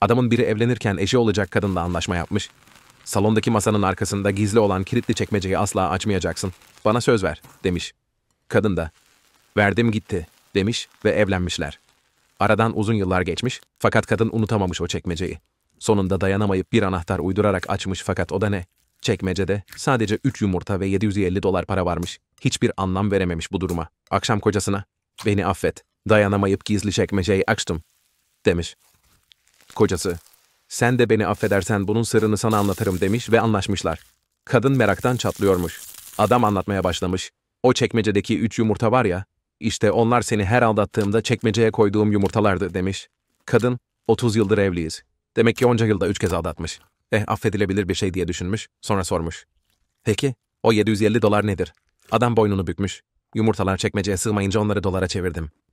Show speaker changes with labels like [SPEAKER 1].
[SPEAKER 1] Adamın biri evlenirken eşi olacak kadınla anlaşma yapmış. Salondaki masanın arkasında gizli olan kilitli çekmeceyi asla açmayacaksın. Bana söz ver, demiş. Kadın da, verdim gitti, demiş ve evlenmişler. Aradan uzun yıllar geçmiş fakat kadın unutamamış o çekmeceyi. Sonunda dayanamayıp bir anahtar uydurarak açmış fakat o da ne? Çekmecede sadece 3 yumurta ve 750 dolar para varmış. Hiçbir anlam verememiş bu duruma. Akşam kocasına, beni affet, dayanamayıp gizli çekmeceyi açtım, demiş. Kocası, sen de beni affedersen bunun sırrını sana anlatırım demiş ve anlaşmışlar. Kadın meraktan çatlıyormuş. Adam anlatmaya başlamış. O çekmecedeki üç yumurta var ya, işte onlar seni her aldattığımda çekmeceye koyduğum yumurtalardı demiş. Kadın, 30 yıldır evliyiz. Demek ki onca yılda üç kez aldatmış. Eh affedilebilir bir şey diye düşünmüş, sonra sormuş. Peki, o 750 dolar nedir? Adam boynunu bükmüş. Yumurtalar çekmeceye sığmayınca onları dolara çevirdim.